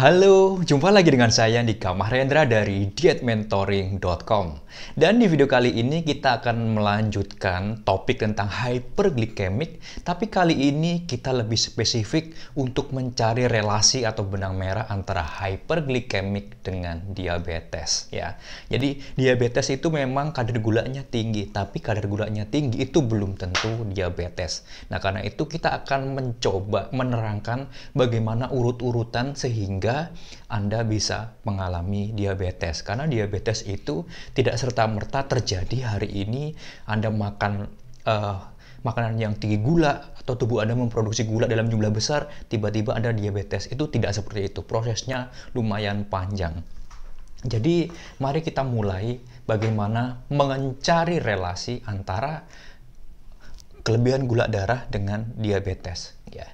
Halo, jumpa lagi dengan saya Kamah Rendra dari dietmentoring.com Dan di video kali ini kita akan melanjutkan topik tentang hyperglycemic Tapi kali ini kita lebih spesifik untuk mencari relasi atau benang merah antara hyperglycemic dengan diabetes ya. Jadi diabetes itu memang kadar gulanya tinggi Tapi kadar gulanya tinggi itu belum tentu diabetes Nah karena itu kita akan mencoba menerangkan bagaimana urut-urutan sehingga sehingga Anda bisa mengalami diabetes. Karena diabetes itu tidak serta-merta terjadi hari ini Anda makan uh, makanan yang tinggi gula atau tubuh Anda memproduksi gula dalam jumlah besar, tiba-tiba Anda diabetes. Itu tidak seperti itu. Prosesnya lumayan panjang. Jadi, mari kita mulai bagaimana mencari relasi antara kelebihan gula darah dengan diabetes. Ya.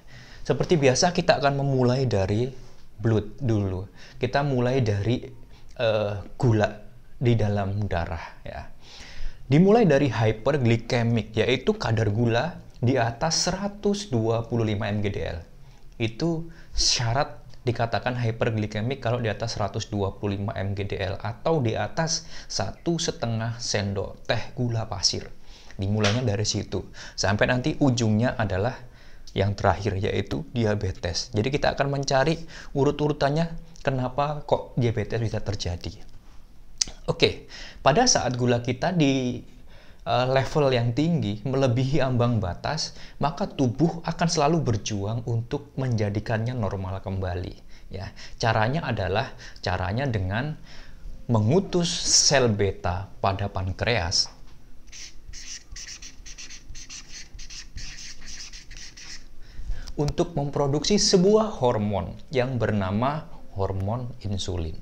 Seperti biasa, kita akan memulai dari blood dulu. Kita mulai dari uh, gula di dalam darah ya. Dimulai dari hyperglycemic yaitu kadar gula di atas 125 mgdl. Itu syarat dikatakan hyperglycemic kalau di atas 125 mgdl atau di atas satu setengah sendok teh gula pasir. Dimulainya dari situ sampai nanti ujungnya adalah yang terakhir yaitu diabetes. Jadi kita akan mencari urut-urutannya kenapa kok diabetes bisa terjadi. Oke, pada saat gula kita di eh, level yang tinggi melebihi ambang batas, maka tubuh akan selalu berjuang untuk menjadikannya normal kembali. Ya, caranya adalah caranya dengan mengutus sel beta pada pankreas untuk memproduksi sebuah hormon yang bernama hormon insulin.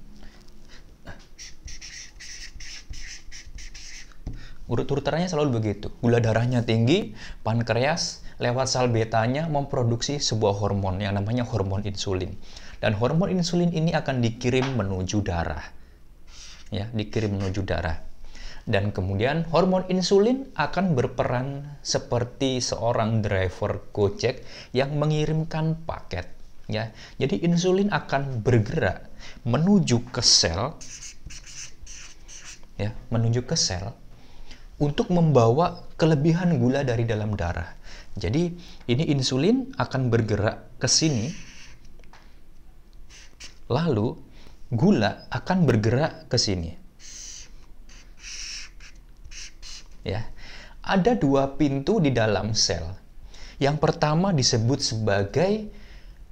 Urut-urutannya selalu begitu. Gula darahnya tinggi, pankreas lewat sel betanya memproduksi sebuah hormon yang namanya hormon insulin. Dan hormon insulin ini akan dikirim menuju darah. Ya, dikirim menuju darah dan kemudian hormon insulin akan berperan seperti seorang driver Gojek yang mengirimkan paket ya. Jadi insulin akan bergerak menuju ke sel ya, menuju ke sel untuk membawa kelebihan gula dari dalam darah. Jadi ini insulin akan bergerak ke sini lalu gula akan bergerak ke sini. ya. Ada dua pintu di dalam sel. Yang pertama disebut sebagai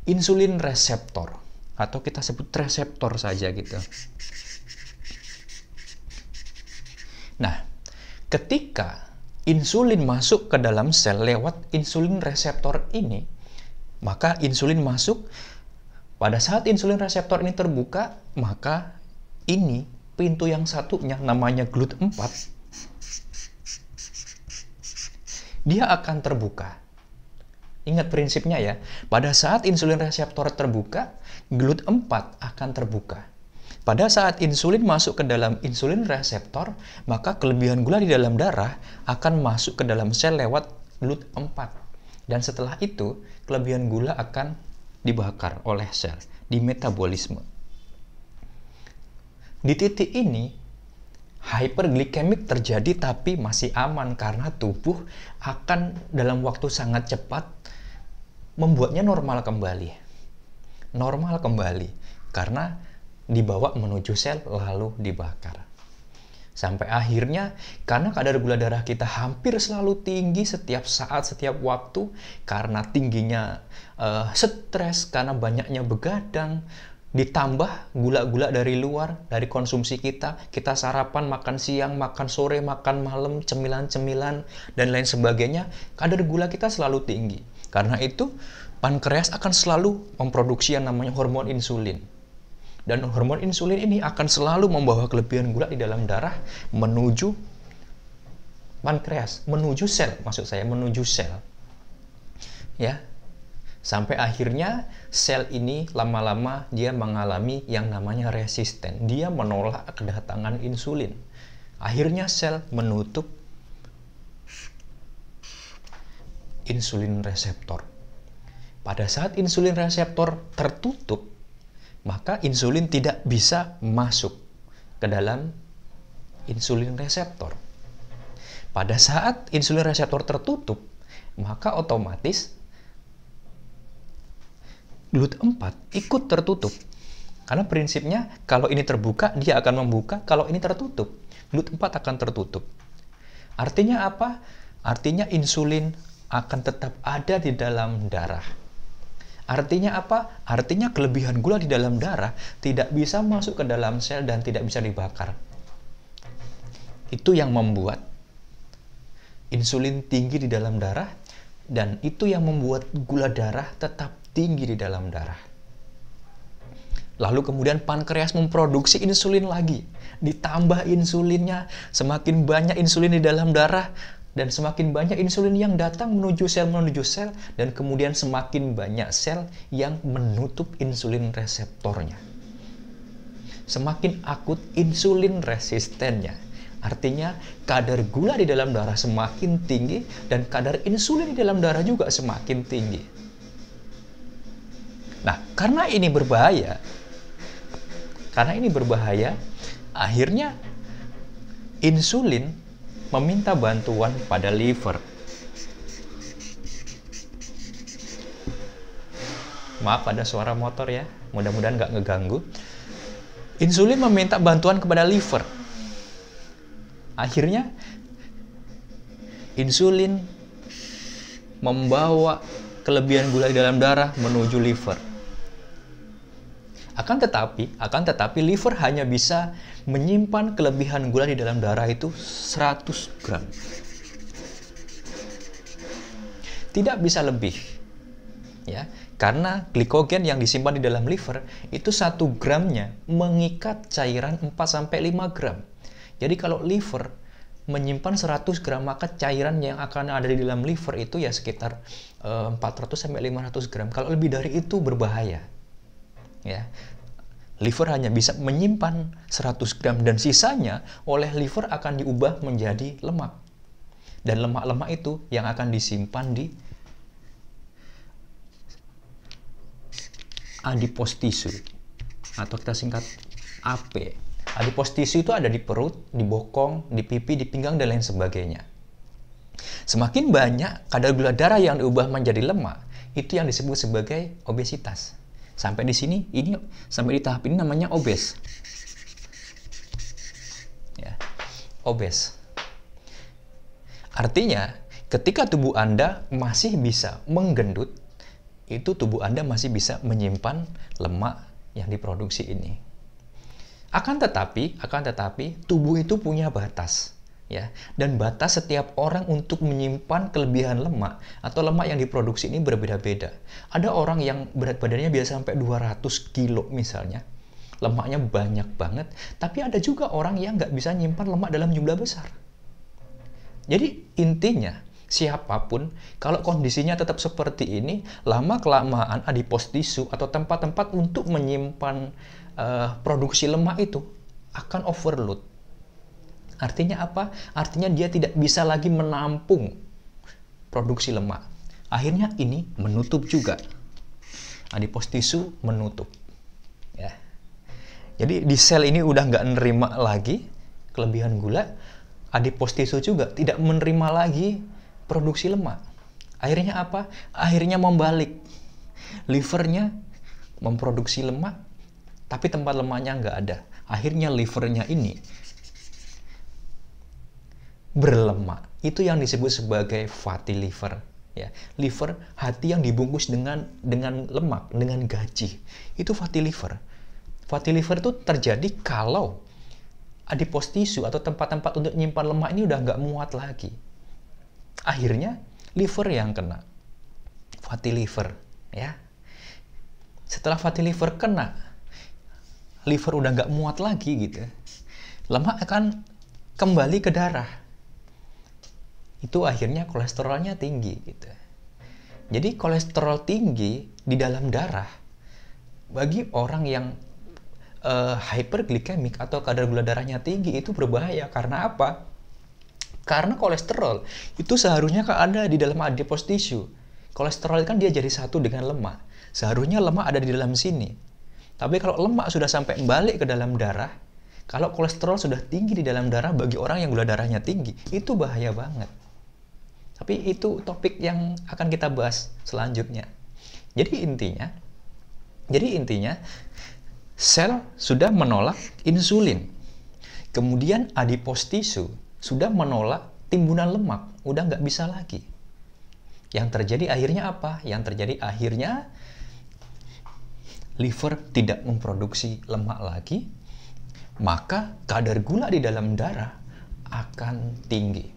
insulin reseptor atau kita sebut reseptor saja gitu. Nah, ketika insulin masuk ke dalam sel lewat insulin reseptor ini, maka insulin masuk pada saat insulin reseptor ini terbuka, maka ini pintu yang satunya namanya GLUT4 dia akan terbuka. Ingat prinsipnya ya, pada saat insulin reseptor terbuka, GLUT4 akan terbuka. Pada saat insulin masuk ke dalam insulin reseptor, maka kelebihan gula di dalam darah akan masuk ke dalam sel lewat GLUT4. Dan setelah itu, kelebihan gula akan dibakar oleh sel di metabolisme. Di titik ini, hyperglycemic terjadi tapi masih aman karena tubuh akan dalam waktu sangat cepat membuatnya normal kembali. Normal kembali karena dibawa menuju sel lalu dibakar. Sampai akhirnya karena kadar gula darah kita hampir selalu tinggi setiap saat, setiap waktu karena tingginya uh, stres, karena banyaknya begadang, ditambah gula-gula dari luar, dari konsumsi kita, kita sarapan, makan siang, makan sore, makan malam, cemilan-cemilan, dan lain sebagainya, kadar gula kita selalu tinggi. Karena itu, pankreas akan selalu memproduksi yang namanya hormon insulin. Dan hormon insulin ini akan selalu membawa kelebihan gula di dalam darah menuju pankreas, menuju sel, maksud saya menuju sel. Ya, Sampai akhirnya sel ini lama-lama dia mengalami yang namanya resisten. Dia menolak kedatangan insulin. Akhirnya sel menutup insulin reseptor. Pada saat insulin reseptor tertutup, maka insulin tidak bisa masuk ke dalam insulin reseptor. Pada saat insulin reseptor tertutup, maka otomatis Lut 4 ikut tertutup. Karena prinsipnya kalau ini terbuka, dia akan membuka. Kalau ini tertutup, lut 4 akan tertutup. Artinya apa? Artinya insulin akan tetap ada di dalam darah. Artinya apa? Artinya kelebihan gula di dalam darah tidak bisa masuk ke dalam sel dan tidak bisa dibakar. Itu yang membuat insulin tinggi di dalam darah dan itu yang membuat gula darah tetap tinggi di dalam darah. Lalu kemudian pankreas memproduksi insulin lagi. Ditambah insulinnya, semakin banyak insulin di dalam darah, dan semakin banyak insulin yang datang menuju sel menuju sel dan kemudian semakin banyak sel yang menutup insulin reseptornya. Semakin akut insulin resistennya. Artinya kadar gula di dalam darah semakin tinggi dan kadar insulin di dalam darah juga semakin tinggi. Nah, karena ini berbahaya, karena ini berbahaya, akhirnya insulin meminta bantuan pada liver. Maaf ada suara motor ya, mudah-mudahan nggak ngeganggu. Insulin meminta bantuan kepada liver. Akhirnya, insulin membawa kelebihan gula di dalam darah menuju liver. Akan tetapi, akan tetapi liver hanya bisa menyimpan kelebihan gula di dalam darah itu 100 gram. Tidak bisa lebih. Ya, karena glikogen yang disimpan di dalam liver itu 1 gramnya mengikat cairan 4 sampai 5 gram. Jadi kalau liver menyimpan 100 gram maka cairan yang akan ada di dalam liver itu ya sekitar 400 eh, sampai 500 gram. Kalau lebih dari itu berbahaya ya liver hanya bisa menyimpan 100 gram dan sisanya oleh liver akan diubah menjadi lemak. Dan lemak-lemak itu yang akan disimpan di adipose tisu atau kita singkat AP. Adipose tisu itu ada di perut, di bokong, di pipi, di pinggang dan lain sebagainya. Semakin banyak kadar gula darah yang diubah menjadi lemak, itu yang disebut sebagai obesitas. Sampai di sini, ini sampai di tahap ini namanya obes. Ya, obes. Artinya, ketika tubuh Anda masih bisa menggendut, itu tubuh Anda masih bisa menyimpan lemak yang diproduksi ini. Akan tetapi, akan tetapi tubuh itu punya batas ya. Dan batas setiap orang untuk menyimpan kelebihan lemak atau lemak yang diproduksi ini berbeda-beda. Ada orang yang berat badannya bisa sampai 200 kilo misalnya. Lemaknya banyak banget, tapi ada juga orang yang nggak bisa nyimpan lemak dalam jumlah besar. Jadi intinya siapapun, kalau kondisinya tetap seperti ini, lama kelamaan adipos tisu atau tempat-tempat untuk menyimpan uh, produksi lemak itu akan overload Artinya apa? Artinya dia tidak bisa lagi menampung produksi lemak. Akhirnya ini menutup juga. Adipos tisu menutup. Ya. Jadi di sel ini udah nggak nerima lagi kelebihan gula, adipos tisu juga tidak menerima lagi produksi lemak. Akhirnya apa? Akhirnya membalik. Livernya memproduksi lemak, tapi tempat lemaknya nggak ada. Akhirnya livernya ini berlemak. Itu yang disebut sebagai fatty liver. Ya, liver hati yang dibungkus dengan dengan lemak, dengan gaji. Itu fatty liver. Fatty liver itu terjadi kalau adipos tisu atau tempat-tempat untuk menyimpan lemak ini udah nggak muat lagi. Akhirnya liver yang kena. Fatty liver, ya. Setelah fatty liver kena, liver udah nggak muat lagi gitu. Lemak akan kembali ke darah itu akhirnya kolesterolnya tinggi gitu. Jadi kolesterol tinggi di dalam darah bagi orang yang uh, hyperglikemik atau kadar gula darahnya tinggi itu berbahaya karena apa? Karena kolesterol itu seharusnya kan ada di dalam adipose tissue. Kolesterol kan dia jadi satu dengan lemak. Seharusnya lemak ada di dalam sini. Tapi kalau lemak sudah sampai balik ke dalam darah, kalau kolesterol sudah tinggi di dalam darah bagi orang yang gula darahnya tinggi, itu bahaya banget. Tapi itu topik yang akan kita bahas selanjutnya. Jadi intinya, jadi intinya sel sudah menolak insulin. Kemudian adipos tisu sudah menolak timbunan lemak, udah nggak bisa lagi. Yang terjadi akhirnya apa? Yang terjadi akhirnya liver tidak memproduksi lemak lagi, maka kadar gula di dalam darah akan tinggi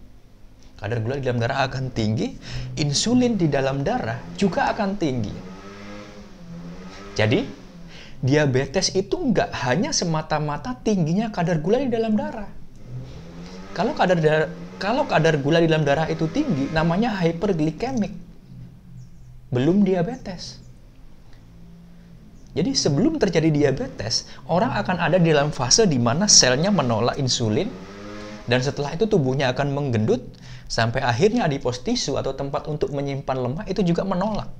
kadar gula di dalam darah akan tinggi, insulin di dalam darah juga akan tinggi. Jadi, diabetes itu nggak hanya semata-mata tingginya kadar gula di dalam darah. Kalau kadar darah, kalau kadar gula di dalam darah itu tinggi, namanya hyperglikemik. Belum diabetes. Jadi sebelum terjadi diabetes, orang akan ada di dalam fase di mana selnya menolak insulin dan setelah itu tubuhnya akan menggendut Sampai akhirnya adipos tisu atau tempat untuk menyimpan lemak itu juga menolak.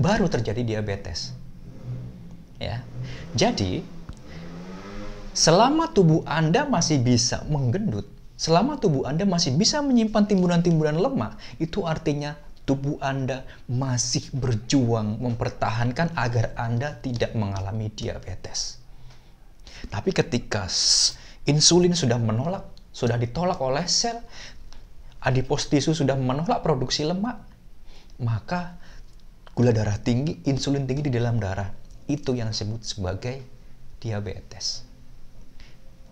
Baru terjadi diabetes. Ya. Jadi, selama tubuh Anda masih bisa menggendut, selama tubuh Anda masih bisa menyimpan timbunan-timbunan lemak, itu artinya tubuh Anda masih berjuang mempertahankan agar Anda tidak mengalami diabetes. Tapi ketika insulin sudah menolak, sudah ditolak oleh sel, adipos tisu sudah menolak produksi lemak, maka gula darah tinggi, insulin tinggi di dalam darah, itu yang disebut sebagai diabetes.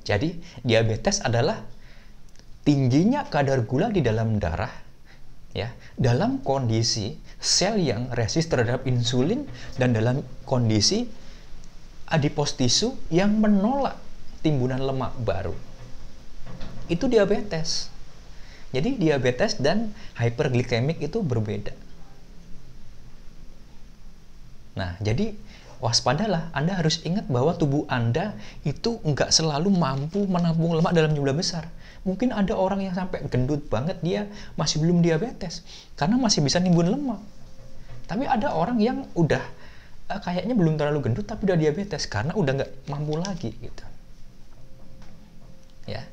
Jadi, diabetes adalah tingginya kadar gula di dalam darah ya, dalam kondisi sel yang resist terhadap insulin dan dalam kondisi adipos tisu yang menolak timbunan lemak baru. Itu diabetes. Jadi diabetes dan hyperglikemik itu berbeda. Nah, jadi waspadalah. Anda harus ingat bahwa tubuh Anda itu nggak selalu mampu menampung lemak dalam jumlah besar. Mungkin ada orang yang sampai gendut banget, dia masih belum diabetes. Karena masih bisa nimbun lemak. Tapi ada orang yang udah eh, kayaknya belum terlalu gendut, tapi udah diabetes. Karena udah nggak mampu lagi, gitu. Ya.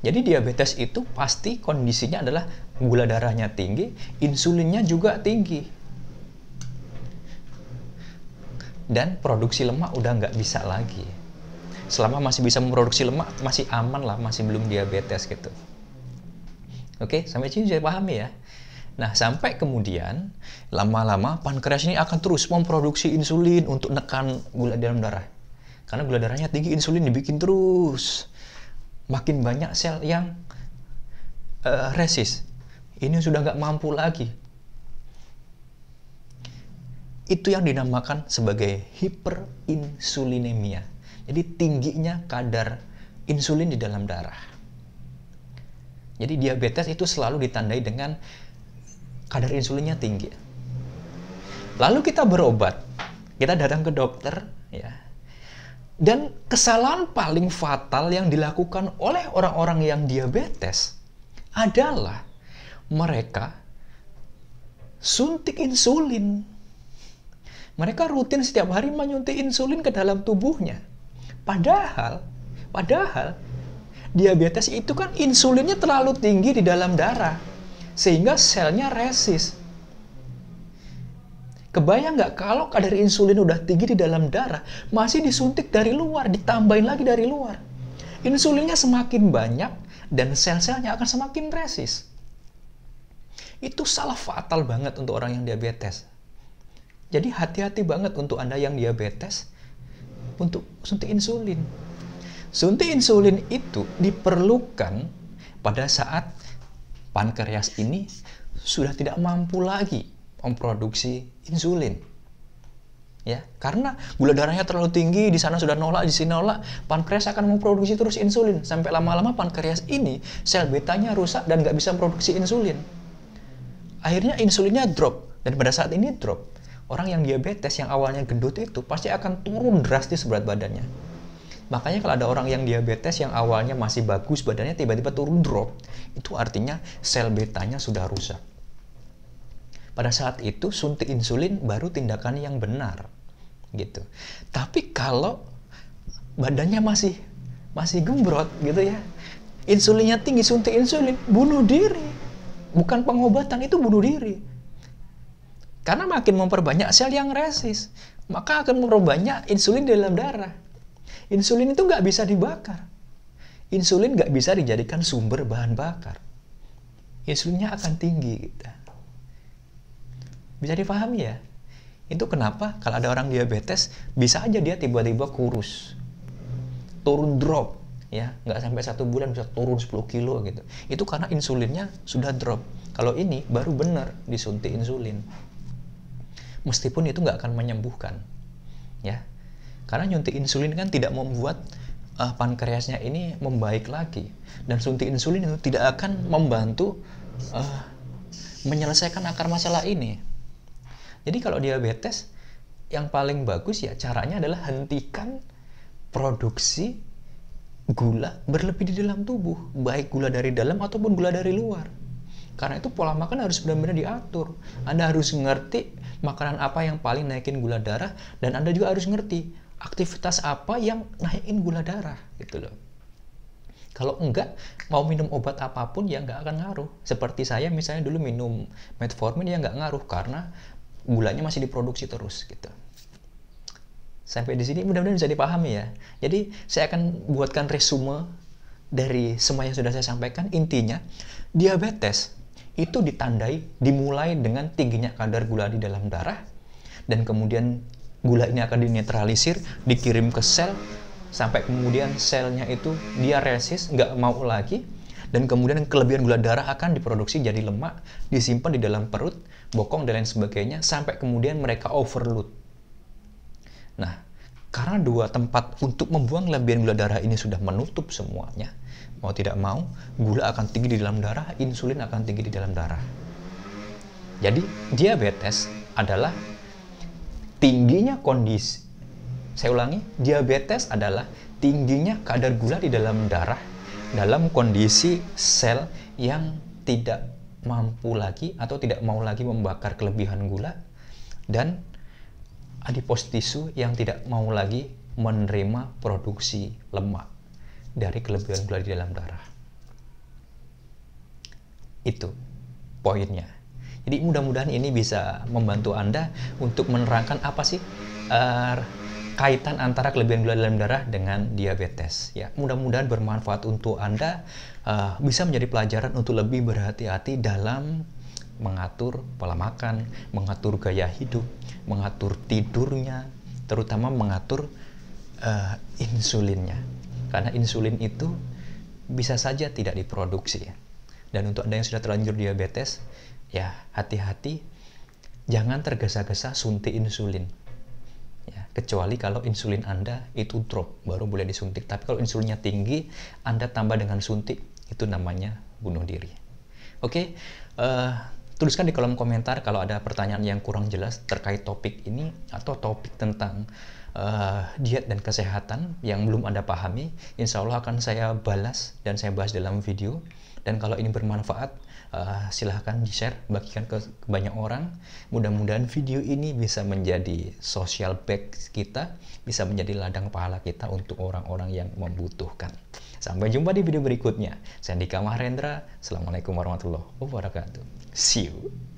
Jadi diabetes itu pasti kondisinya adalah gula darahnya tinggi, insulinnya juga tinggi. Dan produksi lemak udah nggak bisa lagi. Selama masih bisa memproduksi lemak, masih aman lah, masih belum diabetes gitu. Oke, sampai sini saya pahami ya. Nah, sampai kemudian lama-lama pankreas ini akan terus memproduksi insulin untuk nekan gula dalam darah. Karena gula darahnya tinggi, insulin dibikin terus makin banyak sel yang uh, eh, resist. Ini sudah nggak mampu lagi. Itu yang dinamakan sebagai hiperinsulinemia. Jadi tingginya kadar insulin di dalam darah. Jadi diabetes itu selalu ditandai dengan kadar insulinnya tinggi. Lalu kita berobat, kita datang ke dokter, ya, dan kesalahan paling fatal yang dilakukan oleh orang-orang yang diabetes adalah mereka suntik insulin. Mereka rutin setiap hari menyuntik insulin ke dalam tubuhnya. Padahal, padahal diabetes itu kan insulinnya terlalu tinggi di dalam darah sehingga selnya resist. Kebayang nggak kalau kadar insulin udah tinggi di dalam darah, masih disuntik dari luar, ditambahin lagi dari luar. Insulinnya semakin banyak dan sel-selnya akan semakin resis. Itu salah fatal banget untuk orang yang diabetes. Jadi hati-hati banget untuk Anda yang diabetes untuk suntik insulin. Suntik insulin itu diperlukan pada saat pankreas ini sudah tidak mampu lagi memproduksi insulin. Ya, karena gula darahnya terlalu tinggi, di sana sudah nolak, di sini nolak, pankreas akan memproduksi terus insulin sampai lama-lama pankreas ini sel betanya rusak dan nggak bisa memproduksi insulin. Akhirnya insulinnya drop dan pada saat ini drop. Orang yang diabetes yang awalnya gendut itu pasti akan turun drastis berat badannya. Makanya kalau ada orang yang diabetes yang awalnya masih bagus badannya tiba-tiba turun drop, itu artinya sel betanya sudah rusak. Pada saat itu suntik insulin baru tindakan yang benar gitu. Tapi kalau badannya masih masih gembrot gitu ya. Insulinnya tinggi, suntik insulin, bunuh diri. Bukan pengobatan, itu bunuh diri. Karena makin memperbanyak sel yang resis, maka akan memperbanyak insulin di dalam darah. Insulin itu nggak bisa dibakar. Insulin nggak bisa dijadikan sumber bahan bakar. Insulinnya akan tinggi. Gitu bisa dipahami ya itu kenapa kalau ada orang diabetes bisa aja dia tiba-tiba kurus turun drop ya nggak sampai satu bulan bisa turun 10 kilo gitu itu karena insulinnya sudah drop kalau ini baru benar disuntik insulin meskipun itu nggak akan menyembuhkan ya karena nyuntik insulin kan tidak membuat uh, pankreasnya ini membaik lagi dan suntik insulin itu tidak akan membantu uh, menyelesaikan akar masalah ini jadi kalau diabetes yang paling bagus ya caranya adalah hentikan produksi gula berlebih di dalam tubuh, baik gula dari dalam ataupun gula dari luar. Karena itu pola makan harus benar-benar diatur. Anda harus ngerti makanan apa yang paling naikin gula darah dan Anda juga harus ngerti aktivitas apa yang naikin gula darah gitu loh. Kalau enggak, mau minum obat apapun ya nggak akan ngaruh. Seperti saya misalnya dulu minum metformin ya nggak ngaruh karena gulanya masih diproduksi terus gitu. Sampai di sini mudah-mudahan bisa dipahami ya. Jadi saya akan buatkan resume dari semua yang sudah saya sampaikan. Intinya diabetes itu ditandai dimulai dengan tingginya kadar gula di dalam darah dan kemudian gula ini akan dinetralisir, dikirim ke sel sampai kemudian selnya itu dia resist, nggak mau lagi dan kemudian kelebihan gula darah akan diproduksi jadi lemak, disimpan di dalam perut, bokong dan lain sebagainya sampai kemudian mereka overload. Nah, karena dua tempat untuk membuang kelebihan gula darah ini sudah menutup semuanya, mau tidak mau, gula akan tinggi di dalam darah, insulin akan tinggi di dalam darah. Jadi, diabetes adalah tingginya kondisi. Saya ulangi, diabetes adalah tingginya kadar gula di dalam darah dalam kondisi sel yang tidak mampu lagi atau tidak mau lagi membakar kelebihan gula dan adipos tisu yang tidak mau lagi menerima produksi lemak dari kelebihan gula di dalam darah. Itu poinnya. Jadi mudah-mudahan ini bisa membantu Anda untuk menerangkan apa sih uh, kaitan antara kelebihan gula dalam darah dengan diabetes. Ya, mudah-mudahan bermanfaat untuk Anda uh, bisa menjadi pelajaran untuk lebih berhati-hati dalam mengatur pola makan, mengatur gaya hidup, mengatur tidurnya, terutama mengatur uh, insulinnya. Karena insulin itu bisa saja tidak diproduksi. Ya. Dan untuk Anda yang sudah terlanjur diabetes, ya hati-hati jangan tergesa-gesa suntik insulin kecuali kalau insulin Anda itu drop baru boleh disuntik. Tapi kalau insulinnya tinggi, Anda tambah dengan suntik itu namanya bunuh diri. Oke, okay? uh, eh, tuliskan di kolom komentar kalau ada pertanyaan yang kurang jelas terkait topik ini atau topik tentang uh, diet dan kesehatan yang belum Anda pahami. Insya Allah akan saya balas dan saya bahas dalam video. Dan kalau ini bermanfaat, uh, silahkan di-share, bagikan ke, ke banyak orang. Mudah-mudahan video ini bisa menjadi social back kita, bisa menjadi ladang pahala kita untuk orang-orang yang membutuhkan. Sampai jumpa di video berikutnya. Saya Dika Mahrendra Assalamualaikum warahmatullahi wabarakatuh. See you.